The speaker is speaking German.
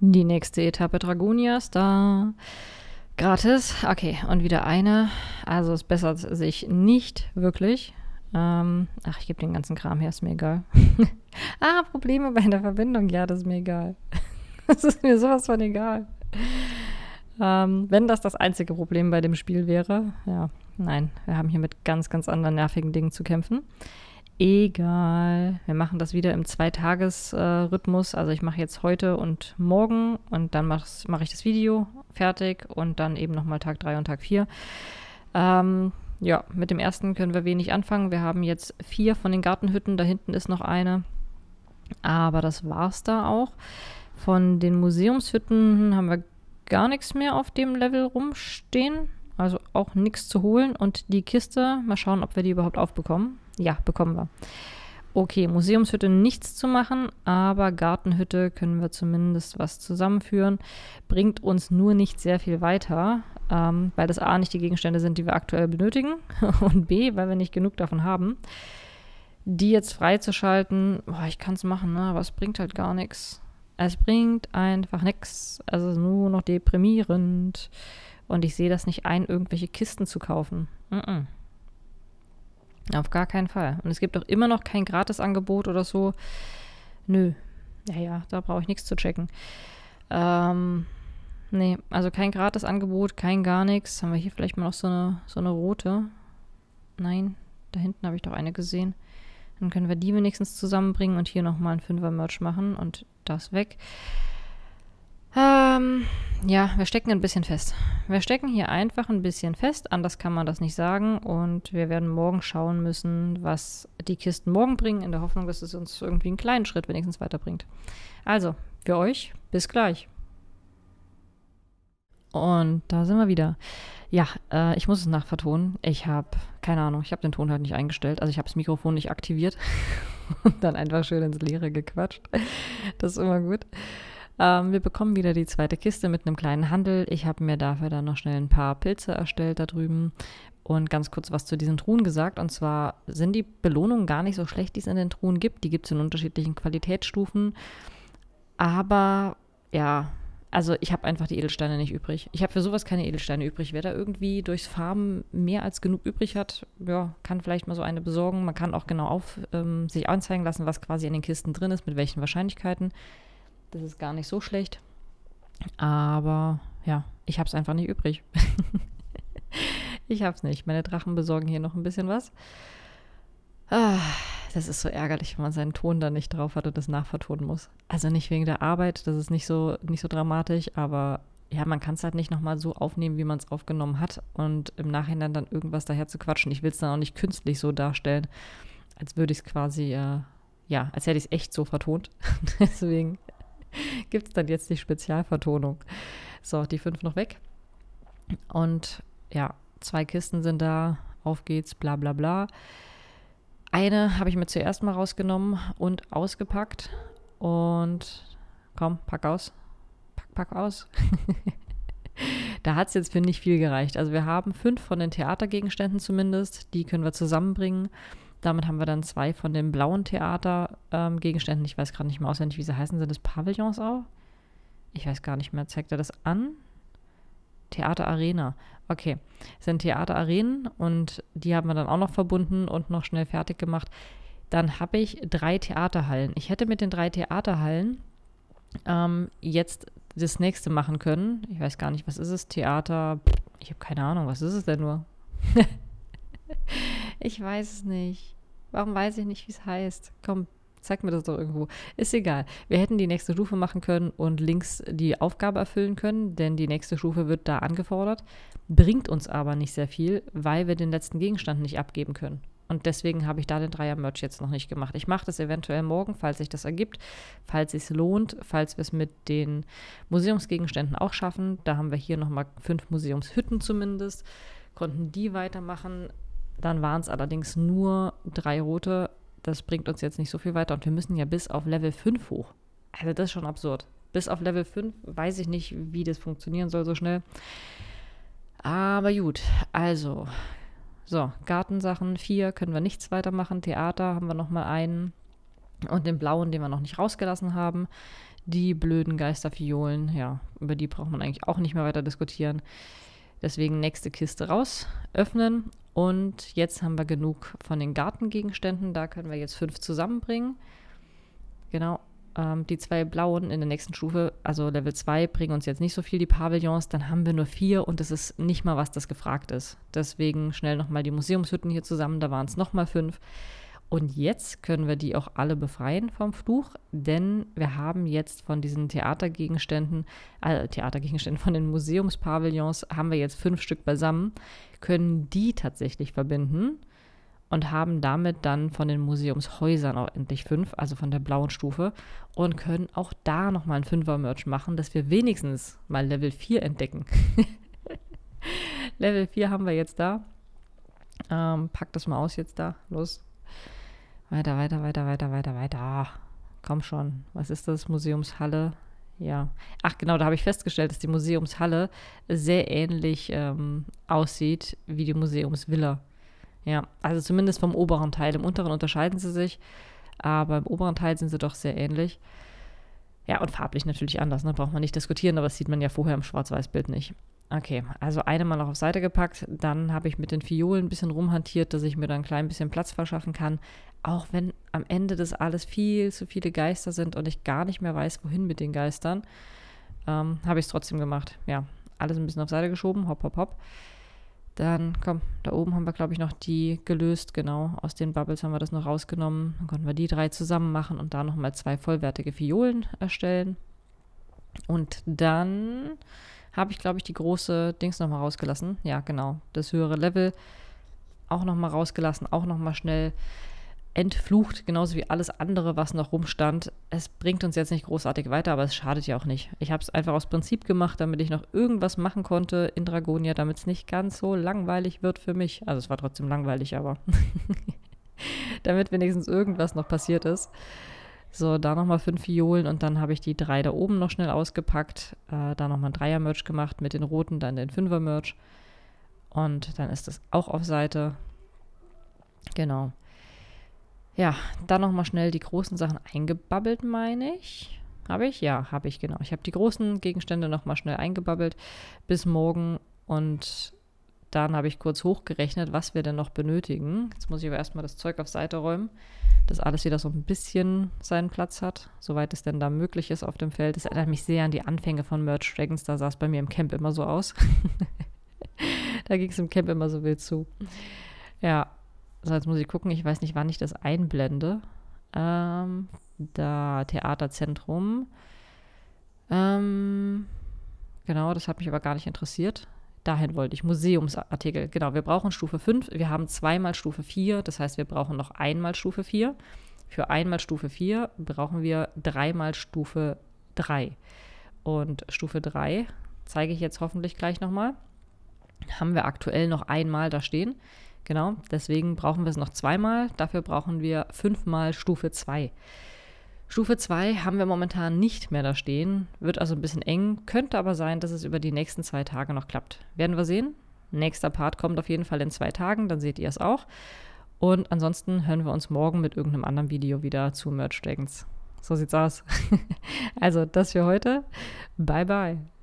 Die nächste Etappe Dragonias, da gratis. Okay, und wieder eine. Also es bessert sich nicht wirklich. Ähm, ach, ich gebe den ganzen Kram her, ist mir egal. ah, Probleme bei der Verbindung, ja, das ist mir egal. das ist mir sowas von egal. Ähm, wenn das das einzige Problem bei dem Spiel wäre, ja, nein, wir haben hier mit ganz, ganz anderen nervigen Dingen zu kämpfen egal. Wir machen das wieder im Zweitagesrhythmus. Äh, also ich mache jetzt heute und morgen und dann mache ich das Video fertig und dann eben nochmal Tag 3 und Tag 4. Ähm, ja, mit dem ersten können wir wenig anfangen. Wir haben jetzt vier von den Gartenhütten. Da hinten ist noch eine. Aber das war's da auch. Von den Museumshütten haben wir gar nichts mehr auf dem Level rumstehen. Also auch nichts zu holen. Und die Kiste, mal schauen, ob wir die überhaupt aufbekommen. Ja, bekommen wir. Okay, Museumshütte nichts zu machen, aber Gartenhütte können wir zumindest was zusammenführen. Bringt uns nur nicht sehr viel weiter, ähm, weil das A nicht die Gegenstände sind, die wir aktuell benötigen und B, weil wir nicht genug davon haben. Die jetzt freizuschalten, boah, ich kann es machen, ne? aber es bringt halt gar nichts. Es bringt einfach nichts. Also nur noch deprimierend. Und ich sehe das nicht ein, irgendwelche Kisten zu kaufen. Mm -mm. Auf gar keinen Fall. Und es gibt auch immer noch kein Gratisangebot oder so. Nö. Naja, da brauche ich nichts zu checken. Ähm, nee, also kein Gratisangebot, kein gar nichts. Haben wir hier vielleicht mal noch so eine, so eine rote? Nein, da hinten habe ich doch eine gesehen. Dann können wir die wenigstens zusammenbringen und hier nochmal ein Fünfer-Merch machen und das weg. Ähm, ja, wir stecken ein bisschen fest. Wir stecken hier einfach ein bisschen fest, anders kann man das nicht sagen. Und wir werden morgen schauen müssen, was die Kisten morgen bringen, in der Hoffnung, dass es uns irgendwie einen kleinen Schritt wenigstens weiterbringt. Also, für euch, bis gleich. Und da sind wir wieder. Ja, äh, ich muss es nachvertonen. Ich habe, keine Ahnung, ich habe den Ton halt nicht eingestellt. Also ich habe das Mikrofon nicht aktiviert und dann einfach schön ins Leere gequatscht. Das ist immer gut. Ähm, wir bekommen wieder die zweite Kiste mit einem kleinen Handel. Ich habe mir dafür dann noch schnell ein paar Pilze erstellt da drüben. Und ganz kurz was zu diesen Truhen gesagt. Und zwar sind die Belohnungen gar nicht so schlecht, die es in den Truhen gibt. Die gibt es in unterschiedlichen Qualitätsstufen. Aber ja, also ich habe einfach die Edelsteine nicht übrig. Ich habe für sowas keine Edelsteine übrig. Wer da irgendwie durchs Farmen mehr als genug übrig hat, ja, kann vielleicht mal so eine besorgen. Man kann auch genau auf ähm, sich anzeigen lassen, was quasi in den Kisten drin ist, mit welchen Wahrscheinlichkeiten das ist gar nicht so schlecht. Aber ja, ich habe es einfach nicht übrig. ich habe es nicht. Meine Drachen besorgen hier noch ein bisschen was. Ah, das ist so ärgerlich, wenn man seinen Ton dann nicht drauf hat und das nachvertonen muss. Also nicht wegen der Arbeit, das ist nicht so, nicht so dramatisch, aber ja, man kann es halt nicht nochmal so aufnehmen, wie man es aufgenommen hat und im Nachhinein dann irgendwas daher zu quatschen. Ich will es dann auch nicht künstlich so darstellen, als würde ich es quasi, äh, ja, als hätte ich es echt so vertont. Deswegen gibt es dann jetzt die Spezialvertonung. So, die fünf noch weg. Und ja, zwei Kisten sind da, auf geht's, bla bla bla. Eine habe ich mir zuerst mal rausgenommen und ausgepackt. Und komm, pack aus. Pack, pack aus. da hat es jetzt für nicht viel gereicht. Also wir haben fünf von den Theatergegenständen zumindest. Die können wir zusammenbringen. Damit haben wir dann zwei von den blauen Theatergegenständen. Ähm, ich weiß gerade nicht mehr auswendig, wie sie heißen. Sind das Pavillons auch? Ich weiß gar nicht mehr. Zeigt er das an? Theaterarena. Okay, sind Theaterarenen und die haben wir dann auch noch verbunden und noch schnell fertig gemacht. Dann habe ich drei Theaterhallen. Ich hätte mit den drei Theaterhallen ähm, jetzt das nächste machen können. Ich weiß gar nicht, was ist es? Theater. Ich habe keine Ahnung, was ist es denn nur? ich weiß es nicht. Warum weiß ich nicht, wie es heißt? Komm, zeig mir das doch irgendwo. Ist egal. Wir hätten die nächste Stufe machen können und links die Aufgabe erfüllen können, denn die nächste Stufe wird da angefordert, bringt uns aber nicht sehr viel, weil wir den letzten Gegenstand nicht abgeben können. Und deswegen habe ich da den Dreier-Merch jetzt noch nicht gemacht. Ich mache das eventuell morgen, falls sich das ergibt, falls es lohnt, falls wir es mit den Museumsgegenständen auch schaffen. Da haben wir hier nochmal fünf Museumshütten zumindest, konnten die weitermachen. Dann waren es allerdings nur drei rote. Das bringt uns jetzt nicht so viel weiter. Und wir müssen ja bis auf Level 5 hoch. Also das ist schon absurd. Bis auf Level 5 weiß ich nicht, wie das funktionieren soll so schnell. Aber gut, also. So, Gartensachen 4 können wir nichts weitermachen. Theater haben wir nochmal einen. Und den blauen, den wir noch nicht rausgelassen haben. Die blöden Geisterfiolen, ja, über die braucht man eigentlich auch nicht mehr weiter diskutieren. Deswegen nächste Kiste raus, öffnen und jetzt haben wir genug von den Gartengegenständen. Da können wir jetzt fünf zusammenbringen. Genau, ähm, die zwei blauen in der nächsten Stufe, also Level 2, bringen uns jetzt nicht so viel, die Pavillons. Dann haben wir nur vier und das ist nicht mal was, das gefragt ist. Deswegen schnell nochmal die Museumshütten hier zusammen, da waren es nochmal fünf. Und jetzt können wir die auch alle befreien vom Fluch, denn wir haben jetzt von diesen Theatergegenständen, äh, Theatergegenständen von den Museumspavillons, haben wir jetzt fünf Stück beisammen, können die tatsächlich verbinden und haben damit dann von den Museumshäusern auch endlich fünf, also von der blauen Stufe, und können auch da nochmal ein Fünfer-Merch machen, dass wir wenigstens mal Level 4 entdecken. Level 4 haben wir jetzt da. Ähm, pack das mal aus jetzt da. Los. Weiter, weiter, weiter, weiter, weiter, weiter. Komm schon. Was ist das? Museumshalle? Ja. Ach genau, da habe ich festgestellt, dass die Museumshalle sehr ähnlich ähm, aussieht wie die Museumsvilla. Ja, also zumindest vom oberen Teil. Im unteren unterscheiden sie sich, aber im oberen Teil sind sie doch sehr ähnlich. Ja, und farblich natürlich anders, ne? braucht man nicht diskutieren, aber das sieht man ja vorher im Schwarz-Weiß-Bild nicht. Okay, also eine mal noch auf Seite gepackt, dann habe ich mit den Fiolen ein bisschen rumhantiert, dass ich mir dann ein klein bisschen Platz verschaffen kann, auch wenn am Ende das alles viel zu viele Geister sind und ich gar nicht mehr weiß, wohin mit den Geistern, ähm, habe ich es trotzdem gemacht. Ja, alles ein bisschen auf Seite geschoben, hopp, hopp, hopp. Dann, komm, da oben haben wir, glaube ich, noch die gelöst, genau. Aus den Bubbles haben wir das noch rausgenommen. Dann konnten wir die drei zusammen machen und da nochmal zwei vollwertige Fiolen erstellen. Und dann habe ich, glaube ich, die große Dings nochmal rausgelassen. Ja, genau, das höhere Level auch nochmal rausgelassen, auch nochmal schnell entflucht, genauso wie alles andere, was noch rumstand. Es bringt uns jetzt nicht großartig weiter, aber es schadet ja auch nicht. Ich habe es einfach aus Prinzip gemacht, damit ich noch irgendwas machen konnte in Dragonia, damit es nicht ganz so langweilig wird für mich. Also es war trotzdem langweilig, aber damit wenigstens irgendwas noch passiert ist. So, da nochmal fünf Violen und dann habe ich die drei da oben noch schnell ausgepackt. Äh, da nochmal ein Dreier-Merch gemacht mit den roten, dann den Fünfer-Merch. Und dann ist das auch auf Seite. Genau. Ja, dann nochmal schnell die großen Sachen eingebabbelt, meine ich. Habe ich? Ja, habe ich, genau. Ich habe die großen Gegenstände nochmal schnell eingebabbelt bis morgen und dann habe ich kurz hochgerechnet, was wir denn noch benötigen. Jetzt muss ich aber erstmal das Zeug auf Seite räumen, dass alles wieder so ein bisschen seinen Platz hat, soweit es denn da möglich ist auf dem Feld. Das erinnert mich sehr an die Anfänge von Merch Dragons, da sah es bei mir im Camp immer so aus. da ging es im Camp immer so wild zu. Ja, also jetzt muss ich gucken, ich weiß nicht, wann ich das einblende. Ähm, da Theaterzentrum. Ähm, genau, das hat mich aber gar nicht interessiert. Dahin wollte ich. Museumsartikel. Genau, wir brauchen Stufe 5. Wir haben zweimal Stufe 4. Das heißt, wir brauchen noch einmal Stufe 4. Für einmal Stufe 4 brauchen wir dreimal Stufe 3. Und Stufe 3 zeige ich jetzt hoffentlich gleich nochmal. Haben wir aktuell noch einmal da stehen. Genau, deswegen brauchen wir es noch zweimal. Dafür brauchen wir fünfmal Stufe 2. Stufe 2 haben wir momentan nicht mehr da stehen, wird also ein bisschen eng, könnte aber sein, dass es über die nächsten zwei Tage noch klappt. Werden wir sehen. Nächster Part kommt auf jeden Fall in zwei Tagen, dann seht ihr es auch. Und ansonsten hören wir uns morgen mit irgendeinem anderen Video wieder zu Merch Dragons. So sieht's aus. also, das für heute. Bye, bye.